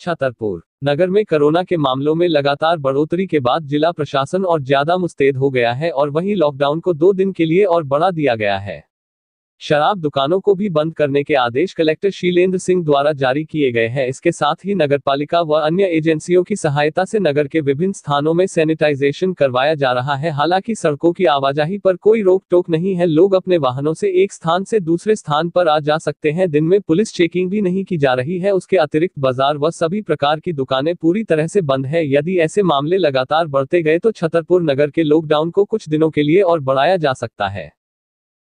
छतरपुर नगर में कोरोना के मामलों में लगातार बढ़ोतरी के बाद जिला प्रशासन और ज्यादा मुस्तैद हो गया है और वहीं लॉकडाउन को दो दिन के लिए और बढ़ा दिया गया है शराब दुकानों को भी बंद करने के आदेश कलेक्टर शीलेंद्र सिंह द्वारा जारी किए गए हैं इसके साथ ही नगरपालिका व अन्य एजेंसियों की सहायता से नगर के विभिन्न स्थानों में सैनिटाइजेशन करवाया जा रहा है हालांकि सड़कों की आवाजाही पर कोई रोक टोक नहीं है लोग अपने वाहनों से एक स्थान से दूसरे स्थान पर आ जा सकते हैं दिन में पुलिस चेकिंग भी नहीं की जा रही है उसके अतिरिक्त बाजार व सभी प्रकार की दुकानें पूरी तरह से बंद है यदि ऐसे मामले लगातार बढ़ते गए तो छतरपुर नगर के लॉकडाउन को कुछ दिनों के लिए और बढ़ाया जा सकता है